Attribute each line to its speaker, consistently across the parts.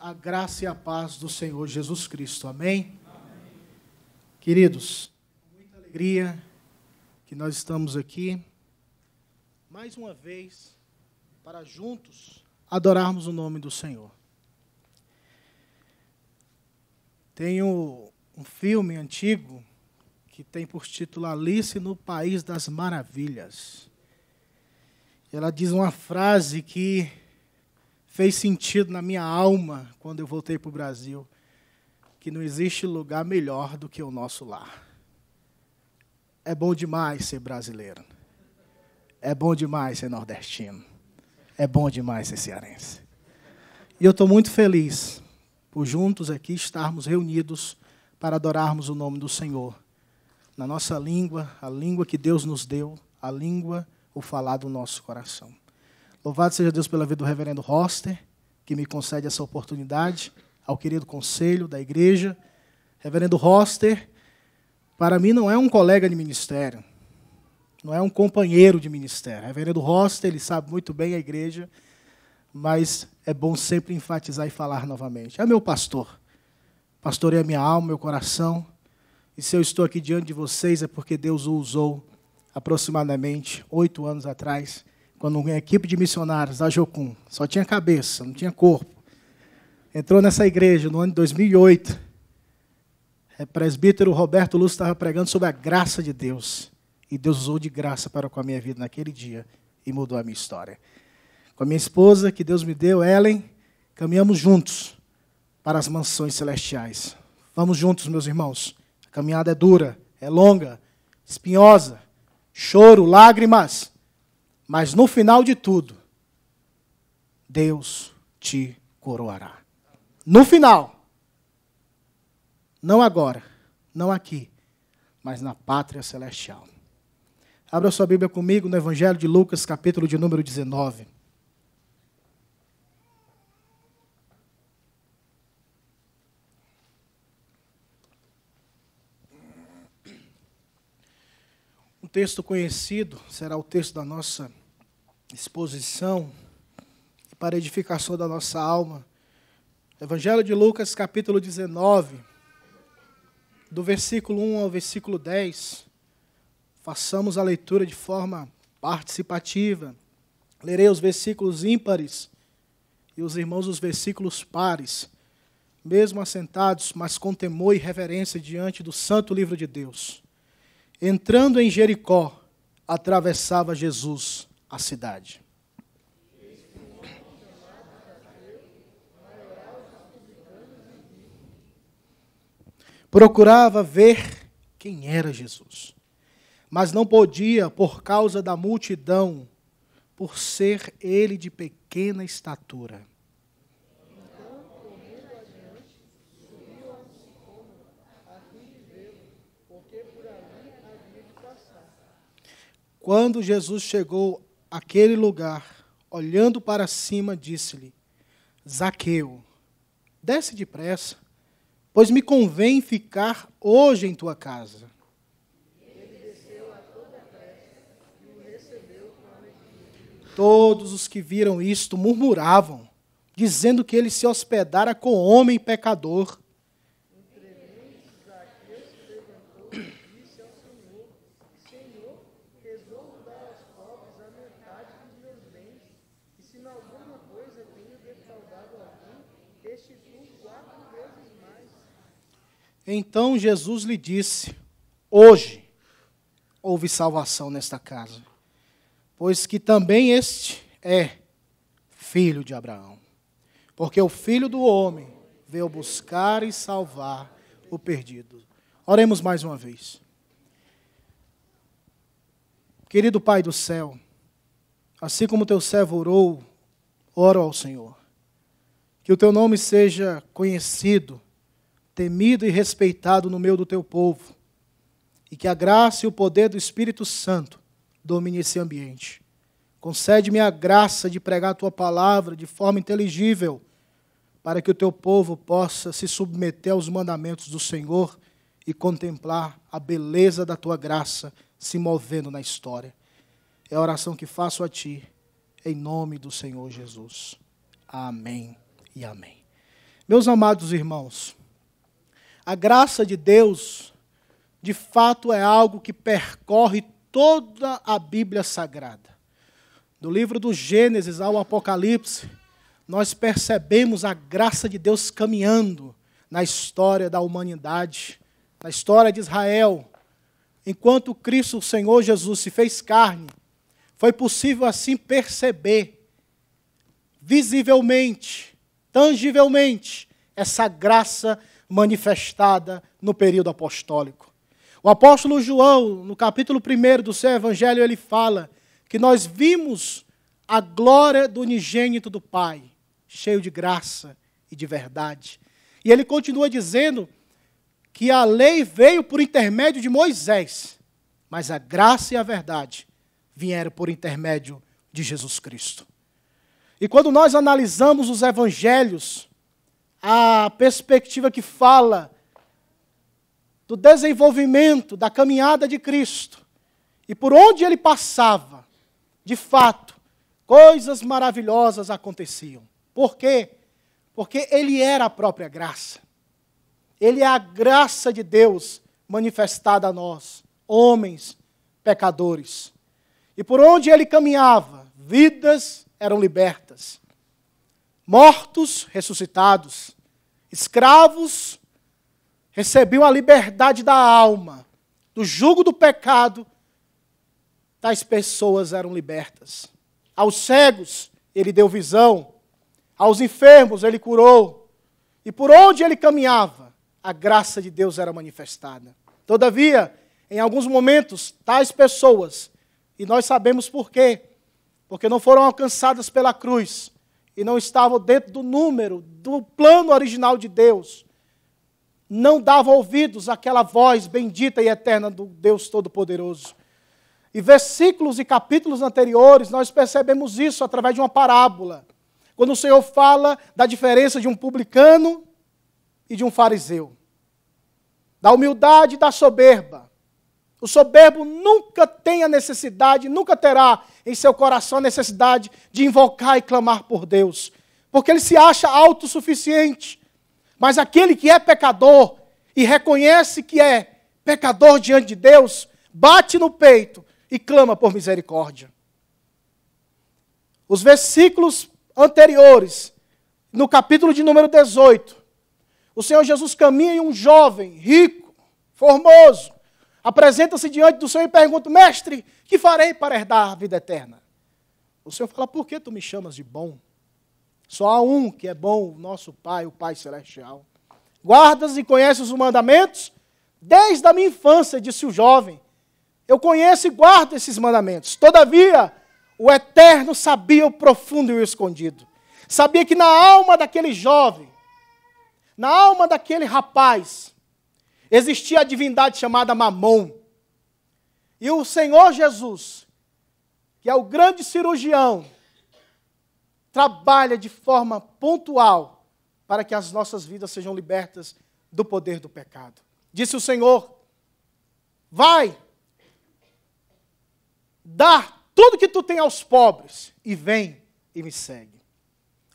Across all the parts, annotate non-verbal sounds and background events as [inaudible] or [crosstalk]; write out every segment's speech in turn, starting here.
Speaker 1: a graça e a paz do Senhor Jesus Cristo. Amém? Amém? Queridos, com muita alegria que nós estamos aqui, mais uma vez, para juntos adorarmos o nome do Senhor. Tenho um filme antigo que tem por título Alice no País das Maravilhas. Ela diz uma frase que fez sentido na minha alma quando eu voltei para o Brasil, que não existe lugar melhor do que o nosso lar. É bom demais ser brasileiro. É bom demais ser nordestino. É bom demais ser cearense. E eu estou muito feliz por juntos aqui estarmos reunidos para adorarmos o nome do Senhor. Na nossa língua, a língua que Deus nos deu, a língua, o falar do nosso coração. Louvado seja Deus pela vida do reverendo Roster, que me concede essa oportunidade, ao querido conselho da igreja. Reverendo Roster, para mim não é um colega de ministério, não é um companheiro de ministério. Reverendo Roster, ele sabe muito bem a igreja, mas é bom sempre enfatizar e falar novamente. É meu pastor. Pastorei é a minha alma, meu coração. E se eu estou aqui diante de vocês é porque Deus o usou aproximadamente oito anos atrás quando uma equipe de missionários da Jocum só tinha cabeça, não tinha corpo, entrou nessa igreja no ano de 2008. O é, presbítero Roberto Lúcio estava pregando sobre a graça de Deus. E Deus usou de graça para com a minha vida naquele dia e mudou a minha história. Com a minha esposa, que Deus me deu, Ellen, caminhamos juntos para as mansões celestiais. Vamos juntos, meus irmãos. A caminhada é dura, é longa, espinhosa, choro, lágrimas, mas no final de tudo, Deus te coroará. No final. Não agora, não aqui, mas na pátria celestial. Abra sua Bíblia comigo no Evangelho de Lucas, capítulo de número 19. texto conhecido, será o texto da nossa exposição, para edificação da nossa alma. Evangelho de Lucas, capítulo 19, do versículo 1 ao versículo 10. Façamos a leitura de forma participativa. Lerei os versículos ímpares e os irmãos os versículos pares, mesmo assentados, mas com temor e reverência diante do santo livro de Deus entrando em Jericó, atravessava Jesus a cidade. Procurava ver quem era Jesus, mas não podia por causa da multidão, por ser ele de pequena estatura. Quando Jesus chegou àquele lugar, olhando para cima, disse-lhe: Zaqueu, desce depressa, pois me convém ficar hoje em tua casa. Todos os que viram isto murmuravam, dizendo que ele se hospedara com homem pecador. Então Jesus lhe disse: Hoje houve salvação nesta casa, pois que também este é filho de Abraão. Porque o filho do homem veio buscar e salvar o perdido. Oremos mais uma vez. Querido Pai do céu, assim como teu servo orou, oro ao Senhor. Que o teu nome seja conhecido temido e respeitado no meio do teu povo. E que a graça e o poder do Espírito Santo domine esse ambiente. Concede-me a graça de pregar a tua palavra de forma inteligível, para que o teu povo possa se submeter aos mandamentos do Senhor e contemplar a beleza da tua graça se movendo na história. É a oração que faço a ti, em nome do Senhor Jesus. Amém e amém. Meus amados irmãos, a graça de Deus, de fato, é algo que percorre toda a Bíblia Sagrada. Do livro do Gênesis ao Apocalipse, nós percebemos a graça de Deus caminhando na história da humanidade, na história de Israel. Enquanto Cristo, o Senhor Jesus, se fez carne, foi possível assim perceber visivelmente, tangivelmente, essa graça manifestada no período apostólico. O apóstolo João, no capítulo 1 do seu evangelho, ele fala que nós vimos a glória do unigênito do Pai, cheio de graça e de verdade. E ele continua dizendo que a lei veio por intermédio de Moisés, mas a graça e a verdade vieram por intermédio de Jesus Cristo. E quando nós analisamos os evangelhos, a perspectiva que fala do desenvolvimento da caminhada de Cristo e por onde ele passava, de fato, coisas maravilhosas aconteciam. Por quê? Porque ele era a própria graça. Ele é a graça de Deus manifestada a nós, homens pecadores. E por onde ele caminhava, vidas eram libertas, mortos ressuscitados, Escravos recebiam a liberdade da alma, do jugo do pecado. Tais pessoas eram libertas. Aos cegos, ele deu visão. Aos enfermos, ele curou. E por onde ele caminhava, a graça de Deus era manifestada. Todavia, em alguns momentos, tais pessoas, e nós sabemos por quê, porque não foram alcançadas pela cruz, e não estavam dentro do número, do plano original de Deus, não davam ouvidos àquela voz bendita e eterna do Deus Todo-Poderoso. E versículos e capítulos anteriores, nós percebemos isso através de uma parábola. Quando o Senhor fala da diferença de um publicano e de um fariseu, da humildade e da soberba, o soberbo nunca tem a necessidade, nunca terá em seu coração a necessidade de invocar e clamar por Deus, porque ele se acha autossuficiente. Mas aquele que é pecador e reconhece que é pecador diante de Deus, bate no peito e clama por misericórdia. Os versículos anteriores, no capítulo de número 18, o Senhor Jesus caminha em um jovem, rico, formoso, apresenta-se diante do Senhor e pergunta: Mestre, que farei para herdar a vida eterna? O Senhor fala: Por que tu me chamas de bom? Só há um que é bom, o nosso Pai, o Pai Celestial. Guardas e conheces os mandamentos? Desde a minha infância, disse o jovem, eu conheço e guardo esses mandamentos. Todavia, o Eterno sabia o profundo e o escondido. Sabia que na alma daquele jovem, na alma daquele rapaz, existia a divindade chamada Mamon. E o Senhor Jesus, que é o grande cirurgião, trabalha de forma pontual para que as nossas vidas sejam libertas do poder do pecado. Disse o Senhor: Vai, dá tudo que tu tem aos pobres e vem e me segue.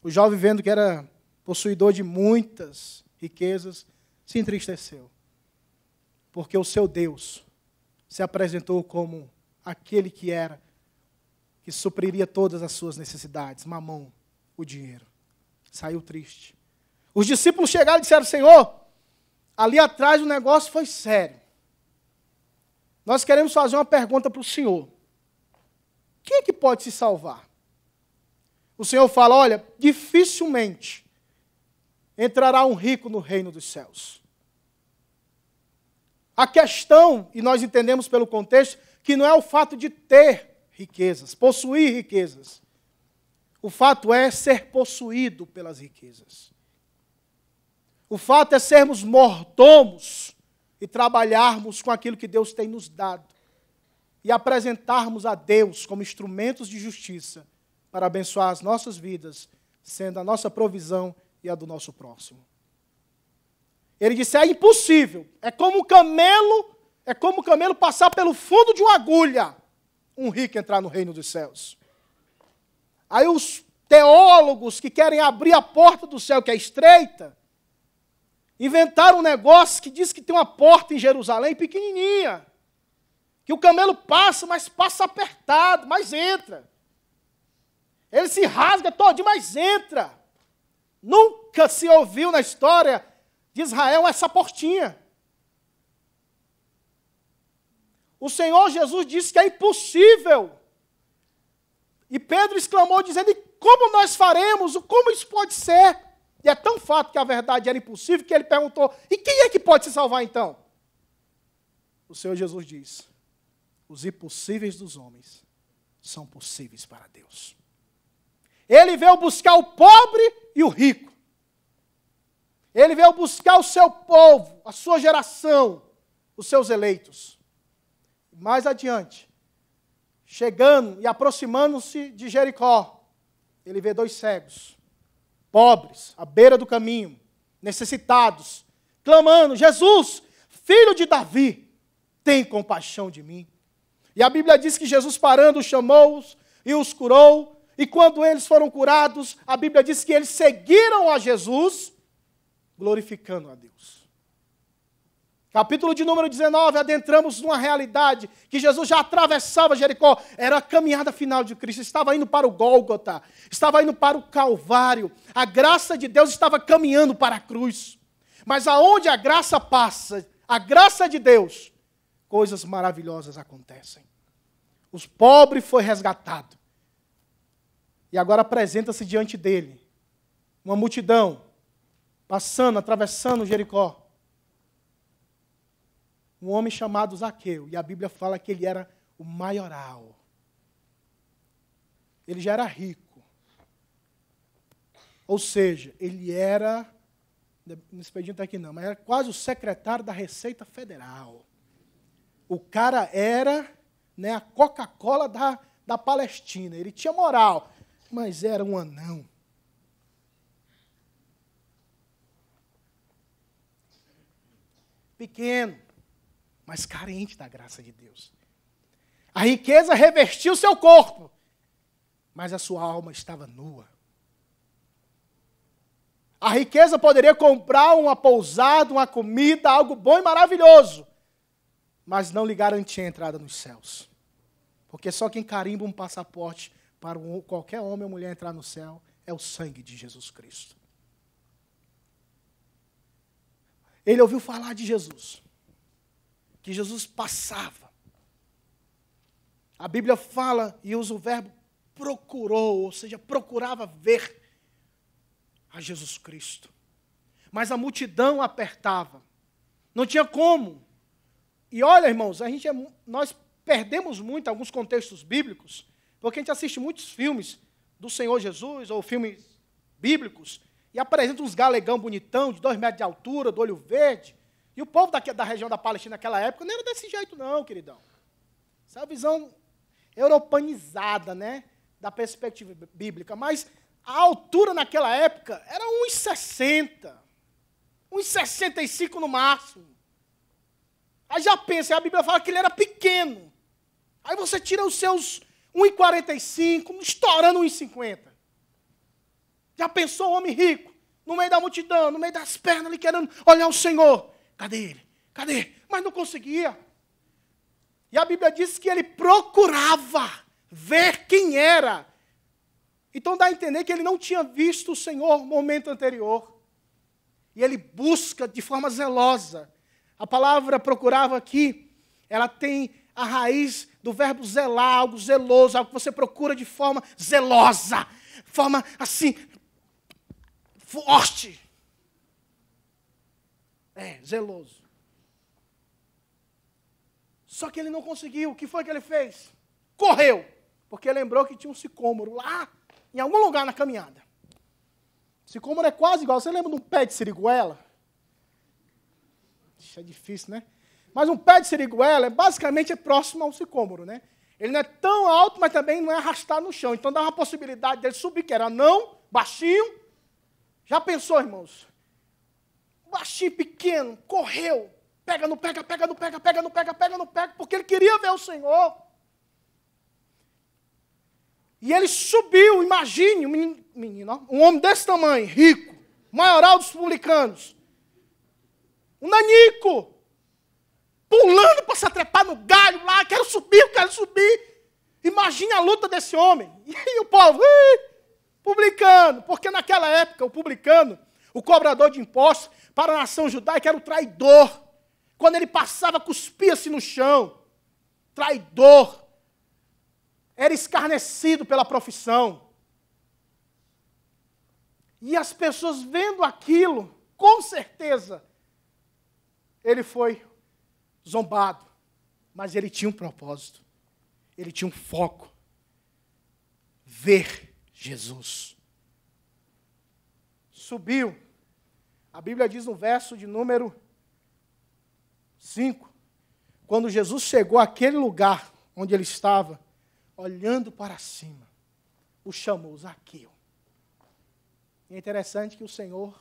Speaker 1: O jovem, vendo que era possuidor de muitas riquezas, se entristeceu porque o seu Deus se apresentou como aquele que era, que supriria todas as suas necessidades, mamão, o dinheiro. Saiu triste. Os discípulos chegaram e disseram: Senhor, ali atrás o negócio foi sério. Nós queremos fazer uma pergunta para o Senhor: quem é que pode se salvar? O Senhor fala: olha, dificilmente entrará um rico no reino dos céus. A questão, e nós entendemos pelo contexto, que não é o fato de ter riquezas, possuir riquezas. O fato é ser possuído pelas riquezas. O fato é sermos mordomos e trabalharmos com aquilo que Deus tem nos dado e apresentarmos a Deus como instrumentos de justiça para abençoar as nossas vidas, sendo a nossa provisão e a do nosso próximo. Ele disse: é impossível. É como o camelo, é como o camelo passar pelo fundo de uma agulha, um rico entrar no reino dos céus. Aí os teólogos que querem abrir a porta do céu que é estreita, inventaram um negócio que diz que tem uma porta em Jerusalém pequenininha, que o camelo passa, mas passa apertado, mas entra. Ele se rasga todo, mas entra. Nunca se ouviu na história Israel é essa portinha. O Senhor Jesus disse que é impossível. E Pedro exclamou, dizendo: Como nós faremos? Como isso pode ser? E é tão fato que a verdade era impossível que ele perguntou: E quem é que pode se salvar então? O Senhor Jesus diz: Os impossíveis dos homens são possíveis para Deus. Ele veio buscar o pobre e o rico. Ele veio buscar o seu povo, a sua geração, os seus eleitos. Mais adiante, chegando e aproximando-se de Jericó, ele vê dois cegos, pobres, à beira do caminho, necessitados, clamando: Jesus, filho de Davi, tem compaixão de mim. E a Bíblia diz que Jesus, parando, chamou-os e os curou. E quando eles foram curados, a Bíblia diz que eles seguiram a Jesus glorificando a Deus. Capítulo de número 19, adentramos numa realidade que Jesus já atravessava Jericó. Era a caminhada final de Cristo. Estava indo para o Gólgota, estava indo para o Calvário. A graça de Deus estava caminhando para a cruz. Mas aonde a graça passa, a graça de Deus, coisas maravilhosas acontecem. Os pobres foi resgatado. E agora apresenta-se diante dele uma multidão passando, atravessando Jericó. Um homem chamado Zaqueu, e a Bíblia fala que ele era o maioral. Ele já era rico. Ou seja, ele era, não expediente tá aqui não, mas era quase o secretário da Receita Federal. O cara era né, a Coca-Cola da, da Palestina. Ele tinha moral, mas era um anão. pequeno, mas carente da graça de Deus. A riqueza revestiu seu corpo, mas a sua alma estava nua. A riqueza poderia comprar uma pousada, uma comida, algo bom e maravilhoso, mas não lhe garantia a entrada nos céus. Porque só quem carimba um passaporte para qualquer homem ou mulher entrar no céu é o sangue de Jesus Cristo. ele ouviu falar de Jesus, que Jesus passava. A Bíblia fala e usa o verbo procurou, ou seja, procurava ver a Jesus Cristo. Mas a multidão apertava. Não tinha como. E olha, irmãos, a gente é, nós perdemos muito alguns contextos bíblicos, porque a gente assiste muitos filmes do Senhor Jesus ou filmes bíblicos e apresenta uns galegão bonitão, de dois metros de altura, do olho verde. E o povo da região da Palestina naquela época não era desse jeito, não, queridão. Essa é a visão europanizada, né? Da perspectiva bíblica. Mas a altura naquela época era 1,60. 1,65 no máximo. Aí já pensa, a Bíblia fala que ele era pequeno. Aí você tira os seus 1,45, estourando 1,50. Já pensou o homem rico, no meio da multidão, no meio das pernas, ali querendo olhar o Senhor? Cadê ele? Cadê? Mas não conseguia. E a Bíblia diz que ele procurava ver quem era. Então dá a entender que ele não tinha visto o Senhor no momento anterior. E ele busca de forma zelosa. A palavra procurava aqui, ela tem a raiz do verbo zelar, algo zeloso, algo que você procura de forma zelosa. Forma assim, forte. É, zeloso. Só que ele não conseguiu. O que foi que ele fez? Correu. Porque lembrou que tinha um sicômoro lá, em algum lugar na caminhada. Sicômoro é quase igual. Você lembra de um pé de seriguela? Isso é difícil, né? Mas um pé de seriguela é, basicamente é próximo ao sicômoro, né? Ele não é tão alto, mas também não é arrastado no chão. Então dá uma possibilidade dele subir, que era não, baixinho, já pensou, irmãos? Baixinho pequeno, correu, pega, não pega, pega, não pega, pega, não pega, pega, não pega, porque ele queria ver o Senhor. E ele subiu, imagine, um menino, um homem desse tamanho, rico, maioral dos publicanos, um nanico, pulando para se trepar no galho lá, quero subir, quero subir. Imagine a luta desse homem. E o povo, ih, publicano, porque naquela época o publicano, o cobrador de impostos, para a nação judaica era o traidor. Quando ele passava, cuspia-se no chão. Traidor. Era escarnecido pela profissão. E as pessoas vendo aquilo, com certeza, ele foi zombado. Mas ele tinha um propósito. Ele tinha um foco. Ver Jesus. Subiu. A Bíblia diz no verso de número 5: quando Jesus chegou àquele lugar onde ele estava, olhando para cima, o chamou Zaqueu. E é interessante que o Senhor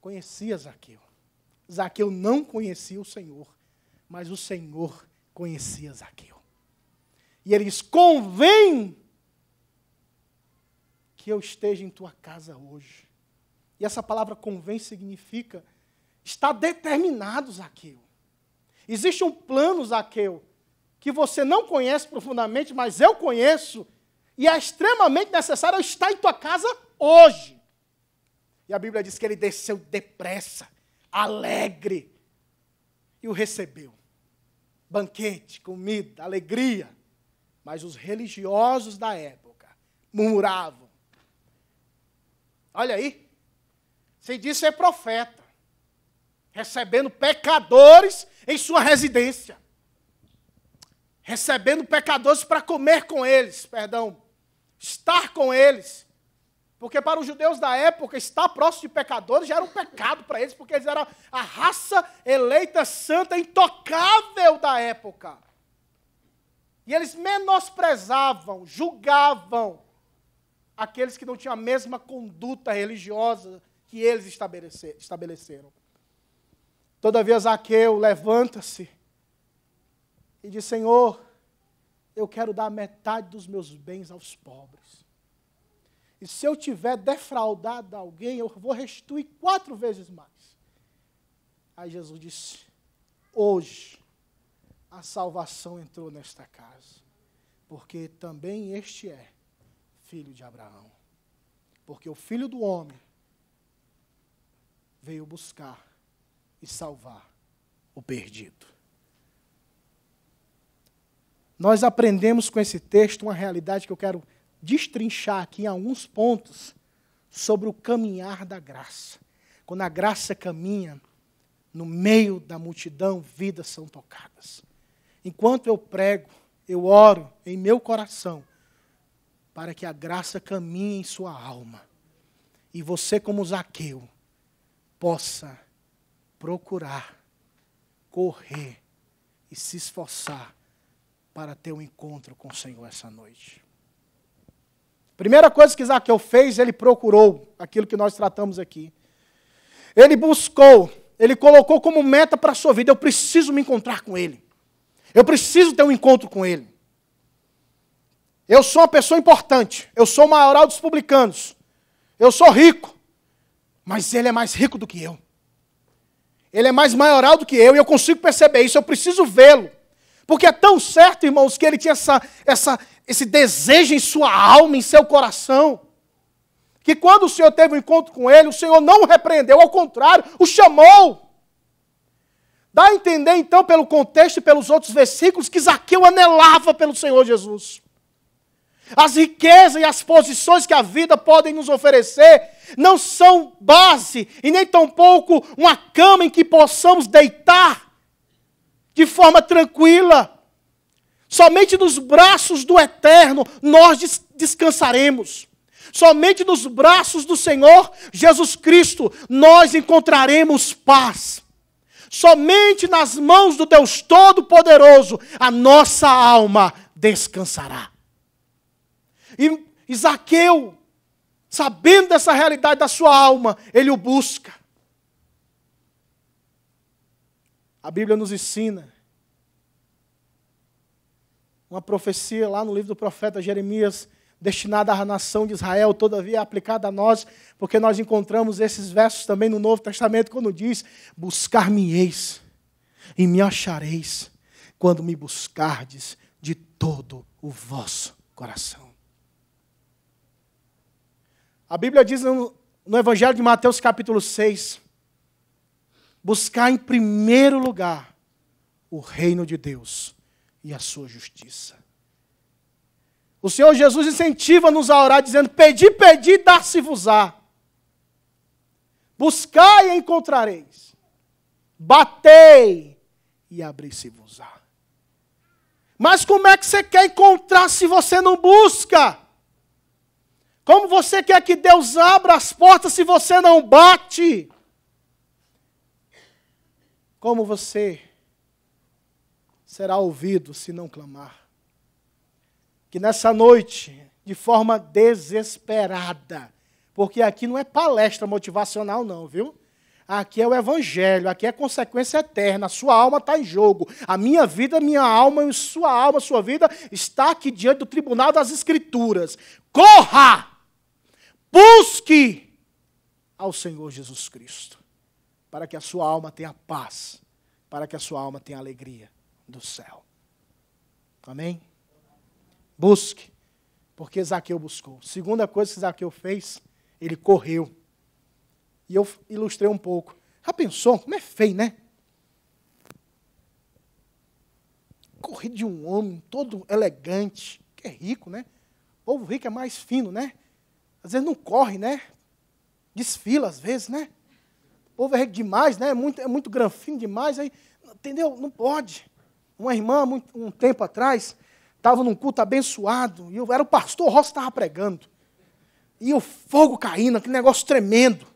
Speaker 1: conhecia Zaqueu. Zaqueu não conhecia o Senhor, mas o Senhor conhecia Zaqueu. E ele diz: convém que eu esteja em tua casa hoje. E essa palavra convém significa está determinado, Zaqueu. Existe um plano, Zaqueu, que você não conhece profundamente, mas eu conheço, e é extremamente necessário eu estar em tua casa hoje. E a Bíblia diz que ele desceu depressa, alegre, e o recebeu. Banquete, comida, alegria. Mas os religiosos da época murmuravam, Olha aí. Se diz ser profeta, recebendo pecadores em sua residência, recebendo pecadores para comer com eles, perdão, estar com eles. Porque para os judeus da época, estar próximo de pecadores já era um pecado para eles, porque eles eram a raça eleita, santa, intocável da época. E eles menosprezavam, julgavam, aqueles que não tinham a mesma conduta religiosa que eles estabeleceram. Todavia, Zaqueu levanta-se e diz: Senhor, eu quero dar metade dos meus bens aos pobres. E se eu tiver defraudado alguém, eu vou restituir quatro vezes mais. Aí Jesus disse: Hoje a salvação entrou nesta casa, porque também este é filho de Abraão. Porque o filho do homem veio buscar e salvar o perdido. Nós aprendemos com esse texto uma realidade que eu quero destrinchar aqui em alguns pontos sobre o caminhar da graça. Quando a graça caminha, no meio da multidão, vidas são tocadas. Enquanto eu prego, eu oro em meu coração para que a graça caminhe em sua alma e você, como Zaqueu, possa procurar, correr e se esforçar para ter um encontro com o Senhor essa noite. Primeira coisa que Zaqueu fez, ele procurou aquilo que nós tratamos aqui. Ele buscou, ele colocou como meta para a sua vida: eu preciso me encontrar com Ele. Eu preciso ter um encontro com Ele. Eu sou uma pessoa importante. Eu sou o maioral dos publicanos. Eu sou rico. Mas ele é mais rico do que eu. Ele é mais maioral do que eu e eu consigo perceber isso. Eu preciso vê-lo. Porque é tão certo, irmãos, que ele tinha essa, essa, esse desejo em sua alma, em seu coração. Que quando o Senhor teve um encontro com ele, o Senhor não o repreendeu, ao contrário, o chamou. Dá a entender, então, pelo contexto e pelos outros versículos, que Zaqueu anelava pelo Senhor Jesus. As riquezas e as posições que a vida podem nos oferecer não são base e nem tampouco uma cama em que possamos deitar de forma tranquila. Somente nos braços do Eterno nós des descansaremos. Somente nos braços do Senhor Jesus Cristo nós encontraremos paz. Somente nas mãos do Deus Todo-Poderoso a nossa alma descansará. E, Isaqueu, Zaqueu, sabendo dessa realidade da sua alma, ele o busca. A Bíblia nos ensina uma profecia lá no livro do profeta Jeremias, destinada à nação de Israel, todavia é aplicada a nós, porque nós encontramos esses versos também no Novo Testamento, quando diz: Buscar-me-eis e me achareis, quando me buscardes de todo o vosso coração. A Bíblia diz no, no Evangelho de Mateus, capítulo 6, buscar em primeiro lugar o reino de Deus e a sua justiça. O Senhor Jesus incentiva-nos a orar, dizendo: Pedi, pedi, dar-se-vos-á. Buscai e encontrareis. Batei e abri-se-vos-á. Mas como é que você quer encontrar se você não busca? Como você quer que Deus abra as portas se você não bate? Como você será ouvido se não clamar? Que nessa noite, de forma desesperada, porque aqui não é palestra motivacional, não, viu? Aqui é o Evangelho, aqui é consequência eterna. A sua alma está em jogo. A minha vida, minha alma, sua alma, sua vida está aqui diante do tribunal das Escrituras. Corra! Busque ao Senhor Jesus Cristo, para que a sua alma tenha paz, para que a sua alma tenha alegria do céu. Amém? Busque, porque Zaqueu buscou. Segunda coisa que Zaqueu fez, ele correu. E eu ilustrei um pouco. Já pensou? Como é feio, né? Correr de um homem todo elegante, que é rico, né? O povo rico é mais fino, né? Às vezes não corre, né? Desfila, às vezes, né? O povo é rico demais, né? É muito, é muito granfino demais. Aí, entendeu? Não pode. Uma irmã, muito, um tempo atrás, estava num culto abençoado. E eu era o pastor, o Rossi estava pregando. E o fogo caindo, aquele negócio tremendo.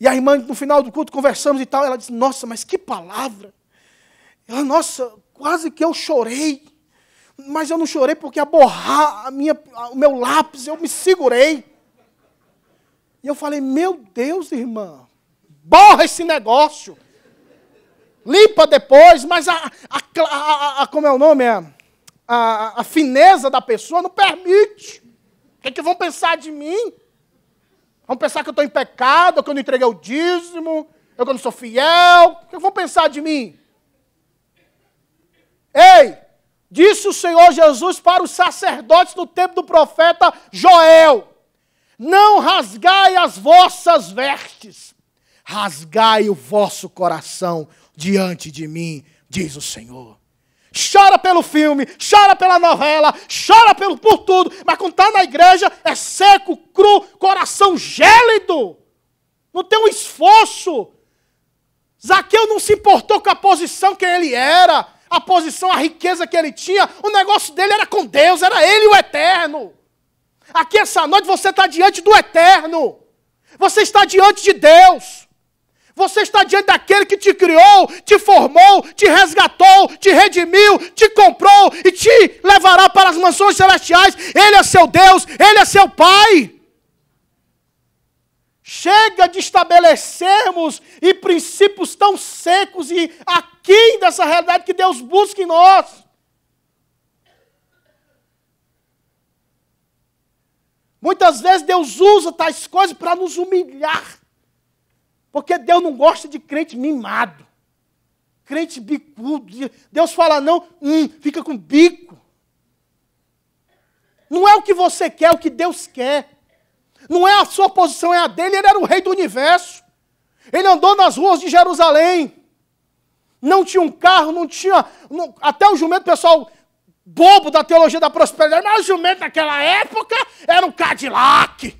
Speaker 1: E a irmã, no final do culto, conversamos e tal. Ela disse: Nossa, mas que palavra! Ela, Nossa, quase que eu chorei. Mas eu não chorei porque ia borrar a minha, o meu lápis, eu me segurei. E eu falei, meu Deus, irmã, borra esse negócio. Limpa depois, mas a, a, a, a como é o nome? A, a, fineza da pessoa não permite. O que, é que vão pensar de mim? Vão pensar que eu estou em pecado, que eu não entreguei o dízimo, eu que eu não sou fiel. O que é vão pensar de mim? Ei, Disse o Senhor Jesus para os sacerdotes no tempo do profeta Joel: Não rasgai as vossas vestes, rasgai o vosso coração diante de mim, diz o Senhor. Chora pelo filme, chora pela novela, chora pelo, por tudo, mas quando está na igreja é seco, cru, coração gélido, não tem um esforço. Zaqueu não se importou com a posição que ele era, a posição, a riqueza que ele tinha, o negócio dele era com Deus, era ele o eterno. Aqui essa noite você está diante do eterno, você está diante de Deus, você está diante daquele que te criou, te formou, te resgatou, te redimiu, te comprou e te levará para as mansões celestiais. Ele é seu Deus, ele é seu Pai. Chega de estabelecermos e princípios tão secos e aquém dessa realidade que Deus busca em nós. Muitas vezes Deus usa tais coisas para nos humilhar. Porque Deus não gosta de crente mimado, crente bicudo. Deus fala não, hum, fica com bico. Não é o que você quer, é o que Deus quer. Não é a sua posição, é a dele. Ele era o rei do universo. Ele andou nas ruas de Jerusalém. Não tinha um carro, não tinha. Não, até o jumento, pessoal, bobo da teologia da prosperidade. Mas o jumento naquela época era um Cadillac.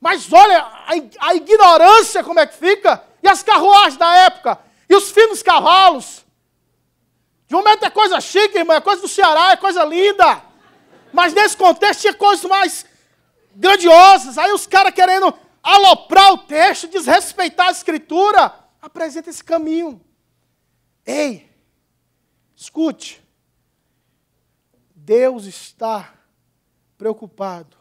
Speaker 1: Mas olha a, a ignorância como é que fica. E as carruagens da época. E os finos cavalos. Jumento é coisa chique, irmão. É coisa do Ceará, é coisa linda. Mas nesse contexto tinha coisas mais grandiosas, aí os caras querendo aloprar o texto, desrespeitar a escritura, apresenta esse caminho. Ei, escute. Deus está preocupado.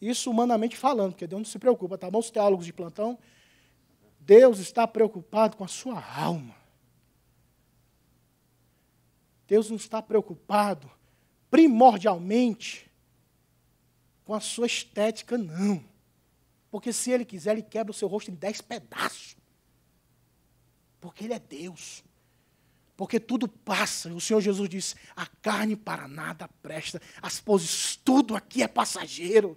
Speaker 1: Isso humanamente falando, porque Deus não se preocupa, tá bom? Os teólogos de plantão. Deus está preocupado com a sua alma. Deus não está preocupado primordialmente com a sua estética, não. Porque se ele quiser, ele quebra o seu rosto em dez pedaços. Porque ele é Deus. Porque tudo passa. O Senhor Jesus disse: a carne para nada presta, as poses, tudo aqui é passageiro.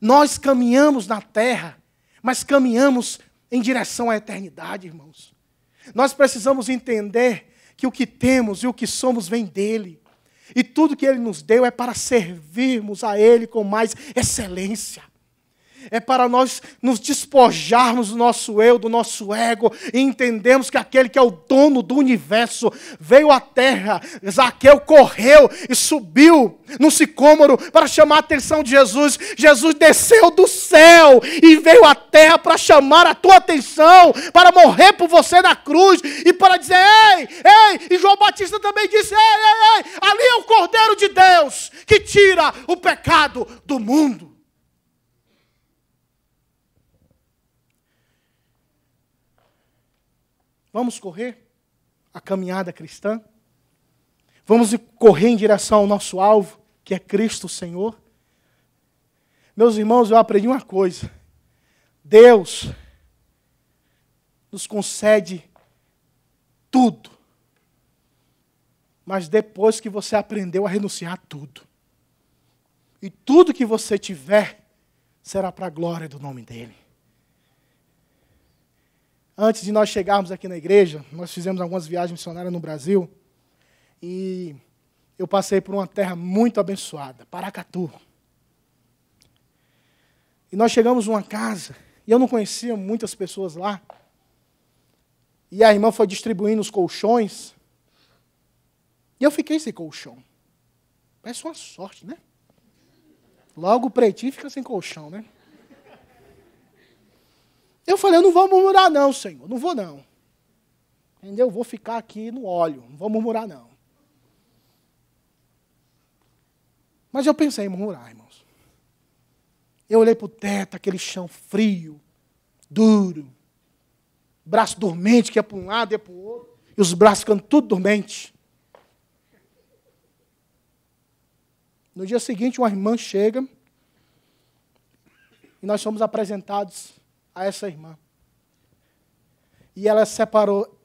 Speaker 1: Nós caminhamos na terra, mas caminhamos em direção à eternidade, irmãos. Nós precisamos entender que o que temos e o que somos vem dele. E tudo que Ele nos deu é para servirmos a Ele com mais excelência é para nós nos despojarmos do nosso eu, do nosso ego, e entendemos que aquele que é o dono do universo veio à terra. Zaqueu correu e subiu no sicômoro para chamar a atenção de Jesus. Jesus desceu do céu e veio à terra para chamar a tua atenção, para morrer por você na cruz e para dizer: Ei, ei! E João Batista também disse: Ei, ei, ei! Ali é o Cordeiro de Deus que tira o pecado do mundo. Vamos correr a caminhada cristã? Vamos correr em direção ao nosso alvo, que é Cristo Senhor? Meus irmãos, eu aprendi uma coisa. Deus nos concede tudo. Mas depois que você aprendeu a renunciar a tudo. E tudo que você tiver será para a glória do nome dEle antes de nós chegarmos aqui na igreja, nós fizemos algumas viagens missionárias no Brasil. E eu passei por uma terra muito abençoada, Paracatu. E nós chegamos numa casa, e eu não conhecia muitas pessoas lá. E a irmã foi distribuindo os colchões. E eu fiquei sem colchão. Parece uma sorte, né? Logo o pretinho fica sem colchão, né? Eu falei, eu não vou murmurar não, Senhor, não vou não. Entendeu? Eu vou ficar aqui no óleo, não vou murmurar não. Mas eu pensei em murmurar, irmãos. Eu olhei para o teto, aquele chão frio, duro, braço dormente que ia para um lado e ia para o outro, e os braços ficando tudo dormente. No dia seguinte, uma irmã chega e nós somos apresentados a essa irmã. E ela separou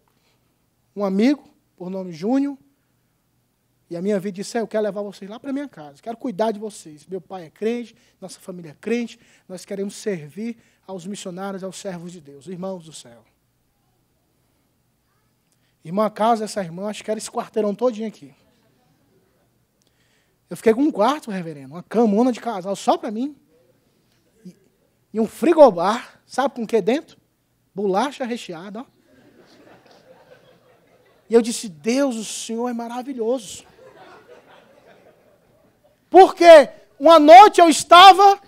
Speaker 1: um amigo, por nome Júnior, e a minha vida disse: é, Eu quero levar vocês lá para minha casa, quero cuidar de vocês. Meu pai é crente, nossa família é crente, nós queremos servir aos missionários, aos servos de Deus, irmãos do céu. Irmã, a casa dessa irmã, acho que era esse quarteirão todinho aqui. Eu fiquei com um quarto, reverendo, uma camona de casal só para mim. E, e um frigobar. Sabe com o que é dentro? Bolacha recheada, ó. E eu disse: Deus, o Senhor é maravilhoso. Porque uma noite eu estava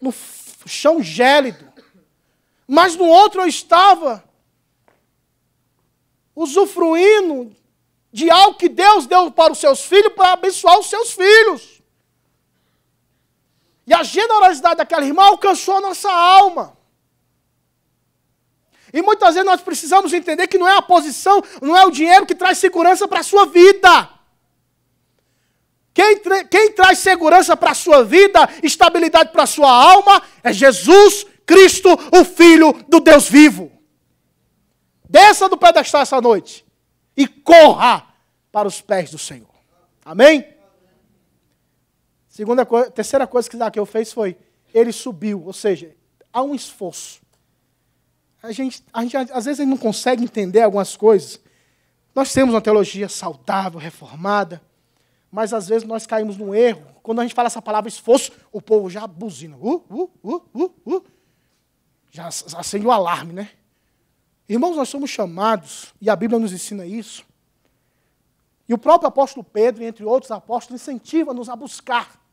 Speaker 1: no chão gélido, mas no outro eu estava usufruindo de algo que Deus deu para os seus filhos para abençoar os seus filhos. E a generosidade daquela irmã alcançou a nossa alma. E muitas vezes nós precisamos entender que não é a posição, não é o dinheiro que traz segurança para a sua vida. Quem, tra quem traz segurança para a sua vida, estabilidade para a sua alma, é Jesus Cristo, o Filho do Deus vivo. Desça do pedestal essa noite e corra para os pés do Senhor. Amém? Segunda coisa, terceira coisa que Zaqueu fez foi, ele subiu, ou seja, há um esforço. A gente, a gente, às vezes, a gente não consegue entender algumas coisas. Nós temos uma teologia saudável, reformada, mas às vezes nós caímos num erro. Quando a gente fala essa palavra esforço, o povo já buzina. Uh, uh, uh, uh, uh. Já acende o alarme, né? Irmãos, nós somos chamados, e a Bíblia nos ensina isso. E o próprio apóstolo Pedro, entre outros apóstolos, incentiva-nos a buscar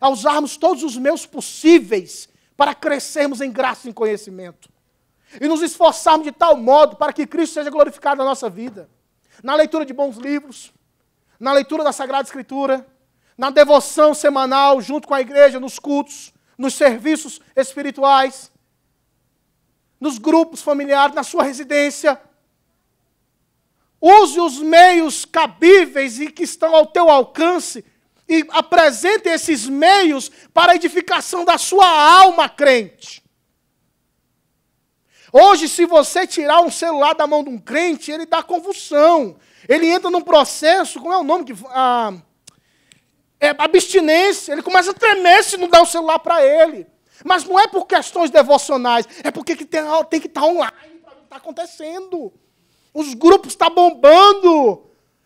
Speaker 1: a usarmos todos os meus possíveis para crescermos em graça e em conhecimento. E nos esforçarmos de tal modo para que Cristo seja glorificado na nossa vida. Na leitura de bons livros, na leitura da Sagrada Escritura, na devoção semanal junto com a igreja, nos cultos, nos serviços espirituais, nos grupos familiares, na sua residência. Use os meios cabíveis e que estão ao teu alcance e apresente esses meios para a edificação da sua alma crente. Hoje, se você tirar um celular da mão de um crente, ele dá convulsão. Ele entra num processo, como é o nome que. Ah, é abstinência. Ele começa a tremer se não dá o celular para ele. Mas não é por questões devocionais, é porque tem, tem que estar tá online para o que está acontecendo. Os grupos estão tá bombando.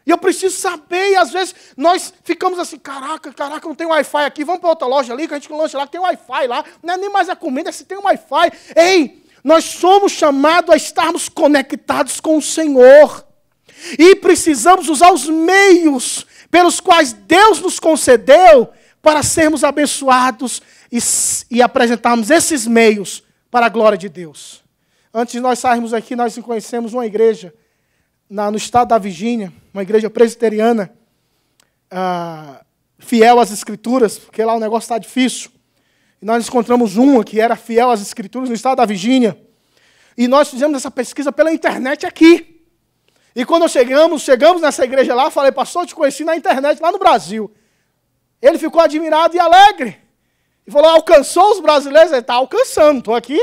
Speaker 1: E eu preciso saber, e às vezes nós ficamos assim, caraca, caraca, não tem Wi-Fi aqui, vamos para outra loja ali, que a gente lanche lá, que tem Wi-Fi lá, não é nem mais a comida, é se tem Wi-Fi. Ei, nós somos chamados a estarmos conectados com o Senhor. E precisamos usar os meios pelos quais Deus nos concedeu para sermos abençoados e, e apresentarmos esses meios para a glória de Deus. Antes de nós sairmos aqui, nós conhecemos uma igreja na, no estado da Virgínia, uma igreja presbiteriana, ah, fiel às escrituras, porque lá o negócio está difícil. E nós encontramos uma que era fiel às escrituras no estado da Virgínia. E nós fizemos essa pesquisa pela internet aqui. E quando chegamos, chegamos nessa igreja lá, falei, pastor, eu te conheci na internet lá no Brasil. Ele ficou admirado e alegre. E falou, alcançou os brasileiros? Ele está alcançando, estou aqui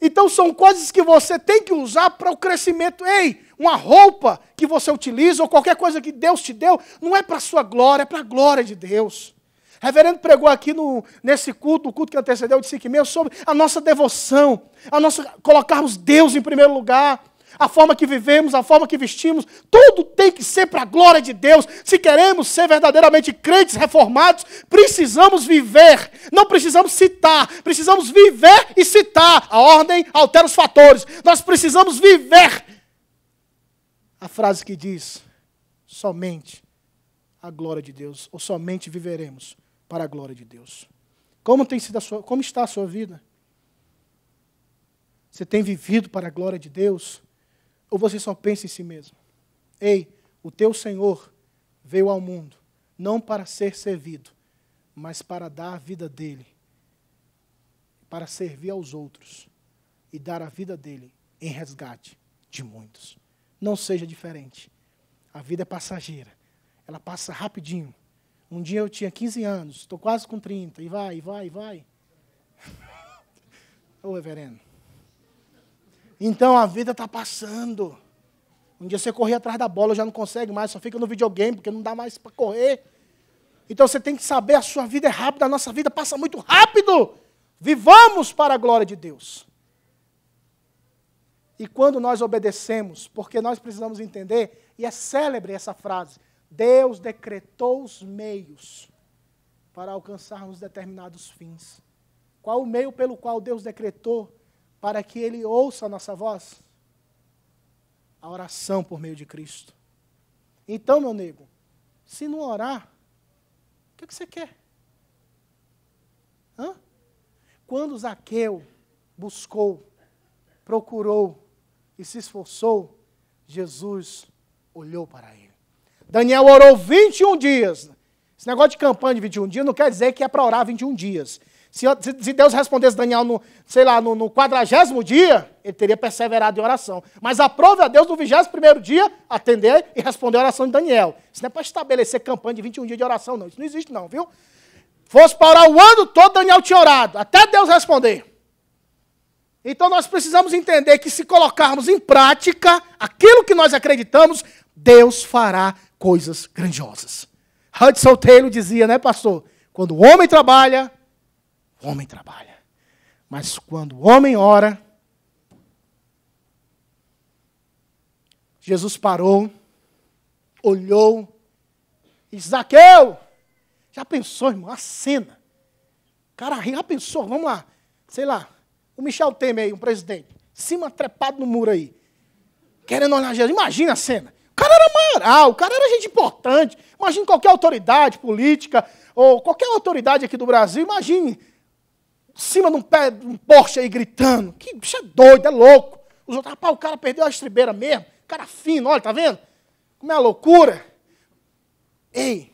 Speaker 1: então são coisas que você tem que usar para o crescimento. Ei, uma roupa que você utiliza ou qualquer coisa que Deus te deu, não é para a sua glória, é para a glória de Deus. Reverendo pregou aqui no, nesse culto, o culto que antecedeu de Siquimeu, sobre a nossa devoção, a nossa colocarmos Deus em primeiro lugar a forma que vivemos, a forma que vestimos, tudo tem que ser para a glória de Deus. Se queremos ser verdadeiramente crentes reformados, precisamos viver, não precisamos citar, precisamos viver e citar. A ordem altera os fatores, nós precisamos viver. A frase que diz: somente a glória de Deus, ou somente viveremos para a glória de Deus. Como tem sido a sua, como está a sua vida? Você tem vivido para a glória de Deus? Ou você só pensa em si mesmo? Ei, o teu Senhor veio ao mundo não para ser servido, mas para dar a vida dele, para servir aos outros e dar a vida dele em resgate de muitos. Não seja diferente. A vida é passageira, ela passa rapidinho. Um dia eu tinha 15 anos, estou quase com 30, e vai, e vai, e vai. [laughs] Ô, reverendo. Então a vida está passando. Um dia você corria atrás da bola, já não consegue mais, só fica no videogame, porque não dá mais para correr. Então você tem que saber, a sua vida é rápida, a nossa vida passa muito rápido. Vivamos para a glória de Deus. E quando nós obedecemos, porque nós precisamos entender, e é célebre essa frase, Deus decretou os meios para alcançarmos determinados fins. Qual o meio pelo qual Deus decretou para que Ele ouça a nossa voz? A oração por meio de Cristo. Então, meu nego, se não orar, o que, é que você quer? Hã? Quando Zaqueu buscou, procurou e se esforçou, Jesus olhou para ele. Daniel orou 21 dias. Esse negócio de campanha de 21 dias não quer dizer que é para orar 21 dias. Se, se Deus respondesse Daniel, no, sei lá, no, quadragésimo dia, ele teria perseverado em oração. Mas aprove a Deus no vigésimo primeiro dia atender e responder a oração de Daniel. Isso não é para estabelecer campanha de 21 dias de oração, não. Isso não existe, não, viu? Fosse para orar o ano todo, Daniel tinha orado, até Deus responder. Então nós precisamos entender que se colocarmos em prática aquilo que nós acreditamos, Deus fará coisas grandiosas. Hudson Taylor dizia, né, pastor? Quando o homem trabalha, o homem trabalha. Mas quando o homem ora, Jesus parou, olhou e Zaqueu, já pensou, irmão, a cena. Cara, já pensou, vamos lá, sei lá, o Michel Temer aí, um presidente, cima trepado no muro aí, querendo olhar Jesus. Imagina a cena. O cara era moral, o cara era gente importante. Imagine qualquer autoridade política ou qualquer autoridade aqui do Brasil, imagine cima de um, pé, de um Porsche aí gritando. Que bicho é doido, é louco. Os outros, rapaz, o cara perdeu a estribeira mesmo. O cara fino, olha, tá vendo? Como é uma loucura. Ei,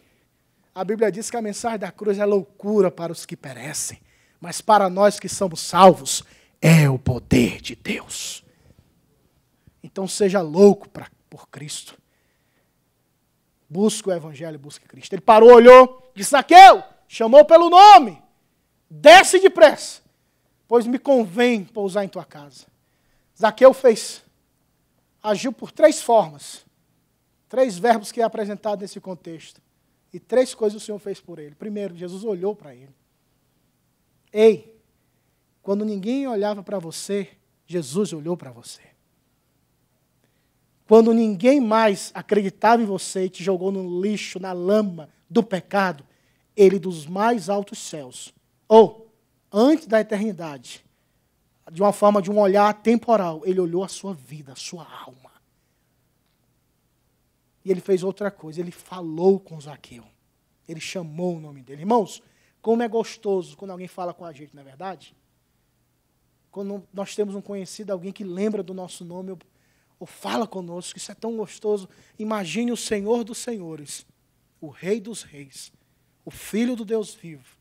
Speaker 1: a Bíblia diz que a mensagem da cruz é loucura para os que perecem, mas para nós que somos salvos, é o poder de Deus. Então seja louco pra, por Cristo. Busque o Evangelho, busque Cristo. Ele parou, olhou, disse: Saqueu, chamou pelo nome. Desce depressa, pois me convém pousar em tua casa. Zaqueu fez, agiu por três formas, três verbos que é apresentado nesse contexto. E três coisas o Senhor fez por ele. Primeiro, Jesus olhou para ele. Ei, quando ninguém olhava para você, Jesus olhou para você. Quando ninguém mais acreditava em você e te jogou no lixo, na lama do pecado, ele dos mais altos céus ou antes da eternidade, de uma forma de um olhar temporal, ele olhou a sua vida, a sua alma. E ele fez outra coisa, ele falou com Zaqueu. Ele chamou o nome dele. Irmãos, como é gostoso quando alguém fala com a gente, não é verdade? Quando nós temos um conhecido, alguém que lembra do nosso nome ou, ou fala conosco, isso é tão gostoso. Imagine o Senhor dos Senhores, o Rei dos Reis, o Filho do Deus vivo,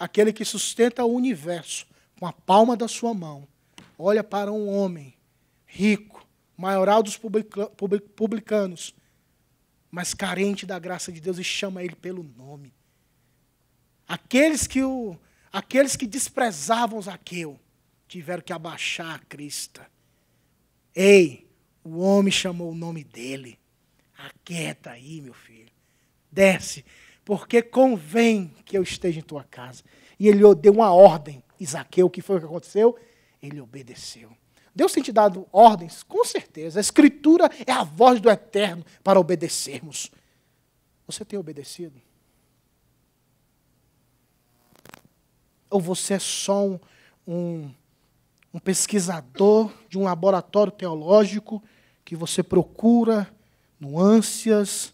Speaker 1: aquele que sustenta o universo com a palma da sua mão, olha para um homem rico, maioral dos publicanos, mas carente da graça de Deus e chama ele pelo nome. Aqueles que o aqueles que desprezavam Zaqueu tiveram que abaixar a crista. Ei, o homem chamou o nome dele. Aquieta aí, meu filho. Desce porque convém que eu esteja em tua casa. E ele deu uma ordem. Isaqueu, o que foi o que aconteceu? Ele obedeceu. Deus tem te dado ordens? Com certeza. A Escritura é a voz do Eterno para obedecermos. Você tem obedecido? Ou você é só um, um, um pesquisador de um laboratório teológico que você procura nuances,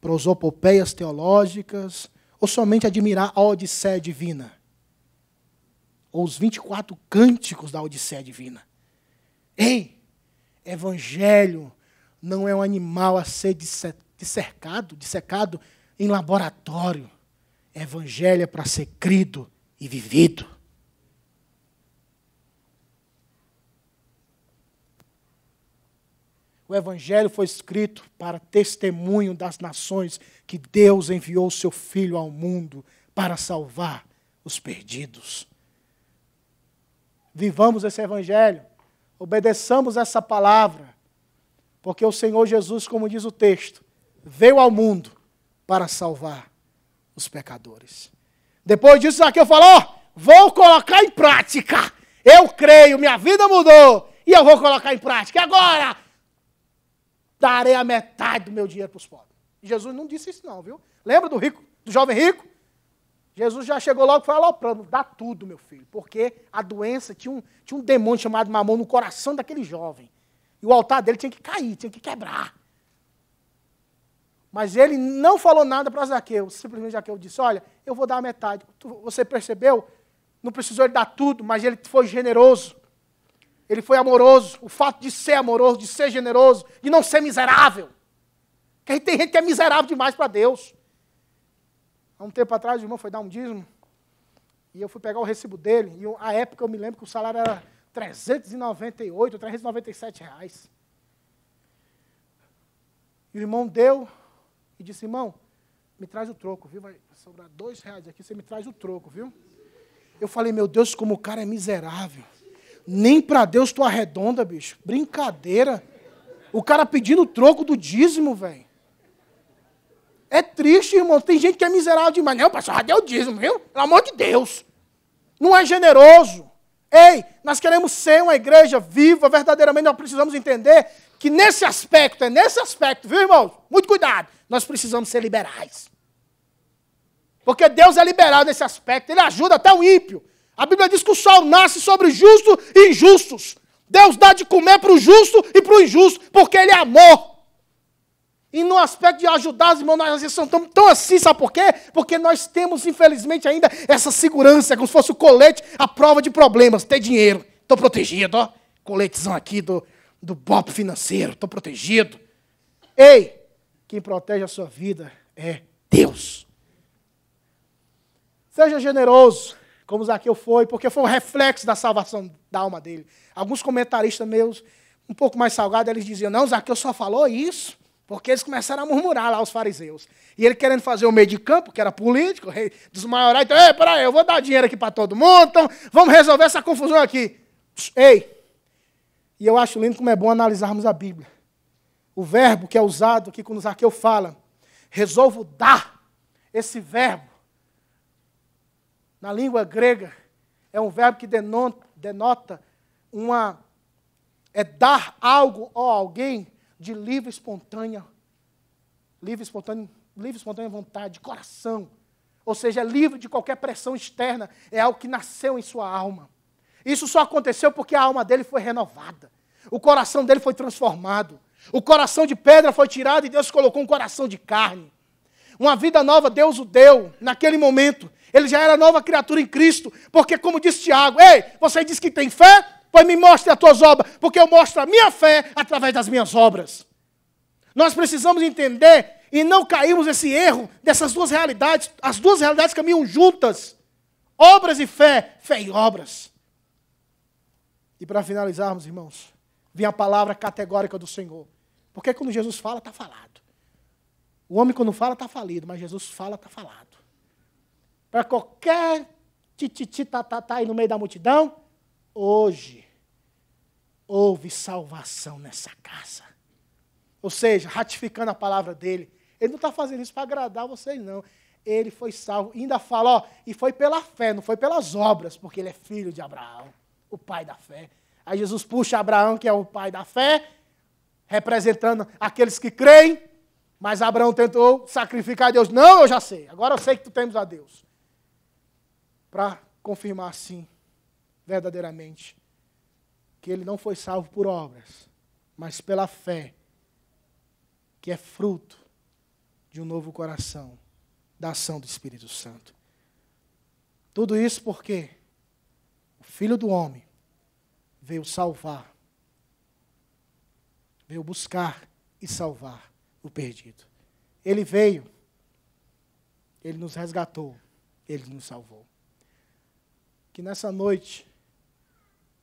Speaker 1: prosopopeias teológicas, ou somente admirar a Odisséia Divina? Ou os 24 cânticos da Odisséia Divina? Ei, Evangelho não é um animal a ser dissecado, dissecado em laboratório. Evangelho é para ser crido e vivido. O Evangelho foi escrito para testemunho das nações que Deus enviou o seu Filho ao mundo para salvar os perdidos. Vivamos esse Evangelho, obedeçamos essa palavra, porque o Senhor Jesus, como diz o texto, veio ao mundo para salvar os pecadores. Depois disso, Zaqueu falou: oh, vou colocar em prática. Eu creio, minha vida mudou e eu vou colocar em prática. E agora darei a metade do meu dinheiro para os pobres. Jesus não disse isso, não, viu? Lembra do rico, do jovem rico? Jesus já chegou logo e foi plano, dá tudo, meu filho, porque a doença tinha um, tinha um demônio chamado Mamon no coração daquele jovem. E o altar dele tinha que cair, tinha que quebrar. Mas ele não falou nada para Zaqueu. Simplesmente Zaqueu disse: Olha, eu vou dar a metade. Você percebeu? Não precisou ele dar tudo, mas ele foi generoso. Ele foi amoroso. O fato de ser amoroso, de ser generoso, de não ser miserável. Porque tem gente que é miserável demais para Deus. Há um tempo atrás, o irmão foi dar um dízimo. E eu fui pegar o recibo dele. E à época eu me lembro que o salário era 398, 397 reais. E o irmão deu e disse, irmão, me traz o troco, viu? Vai sobrar dois reais aqui, você me traz o troco, viu? Eu falei, meu Deus, como o cara é miserável. Nem para Deus tu arredonda, bicho. Brincadeira. O cara pedindo troco do dízimo, velho. É triste, irmão. Tem gente que é miserável demais. Não, pastor, já deu o dízimo, viu? Pelo amor de Deus. Não é generoso. Ei, nós queremos ser uma igreja viva, verdadeiramente. Nós precisamos entender que nesse aspecto, é nesse aspecto, viu, irmão Muito cuidado. Nós precisamos ser liberais. Porque Deus é liberal nesse aspecto. Ele ajuda até o ímpio. A Bíblia diz que o sol nasce sobre justos e injustos. Deus dá de comer para o justo e para o injusto, porque Ele é amor. E no aspecto de ajudar os irmãos, nós estamos tão, tão assim, sabe por quê? Porque nós temos, infelizmente, ainda essa segurança, como se fosse o colete à prova de problemas. Ter dinheiro, estou protegido, ó. Coletezão aqui do, do BOP financeiro, estou protegido. Ei, quem protege a sua vida é Deus. Seja generoso, como Zaqueu foi, porque foi um reflexo da salvação da alma dele. Alguns comentaristas meus, um pouco mais salgados, eles diziam: não, Zaqueu só falou isso. Porque eles começaram a murmurar lá, os fariseus. E ele querendo fazer o meio de campo, que era político, rei dos maiores, então, ei, peraí, eu vou dar dinheiro aqui para todo mundo, então vamos resolver essa confusão aqui. Ei! E eu acho lindo como é bom analisarmos a Bíblia. O verbo que é usado aqui quando Zaqueu fala, resolvo dar. Esse verbo na língua grega, é um verbo que denota, uma. é dar algo a alguém de livre, espontânea. Livre, espontânea, livre, espontânea vontade, de coração. Ou seja, é livre de qualquer pressão externa, é algo que nasceu em sua alma. Isso só aconteceu porque a alma dele foi renovada. O coração dele foi transformado. O coração de pedra foi tirado e Deus colocou um coração de carne. Uma vida nova Deus o deu naquele momento. Ele já era nova criatura em Cristo, porque, como disse Tiago, ei, você diz que tem fé? Pois me mostre as tuas obras, porque eu mostro a minha fé através das minhas obras. Nós precisamos entender e não cairmos nesse erro dessas duas realidades. As duas realidades caminham juntas: obras e fé, fé e obras. E para finalizarmos, irmãos, vem a palavra categórica do Senhor. Porque quando Jesus fala, está falado. O homem, quando fala, está falido, mas Jesus fala, está falado para qualquer tititi aí no meio da multidão, hoje houve salvação nessa casa. Ou seja, ratificando a palavra dele. Ele não está fazendo isso para agradar vocês, não. Ele foi salvo. E ainda fala, ó, e foi pela fé, não foi pelas obras, porque ele é filho de Abraão, o pai da fé. Aí Jesus puxa Abraão, que é o pai da fé, representando aqueles que creem, mas Abraão tentou sacrificar a Deus. Não, eu já sei, agora eu sei que tu temos a Deus para confirmar, sim, verdadeiramente, que ele não foi salvo por obras, mas pela fé, que é fruto de um novo coração, da ação do Espírito Santo. Tudo isso porque o Filho do Homem veio salvar, veio buscar e salvar o perdido. Ele veio, ele nos resgatou, ele nos salvou que nessa noite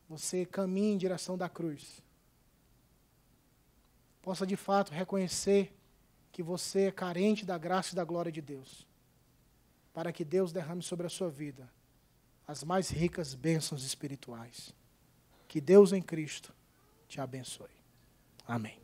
Speaker 1: você caminhe em direção da cruz. Possa de fato reconhecer que você é carente da graça e da glória de Deus, para que Deus derrame sobre a sua vida as mais ricas bênçãos espirituais. Que Deus em Cristo te abençoe. Amém.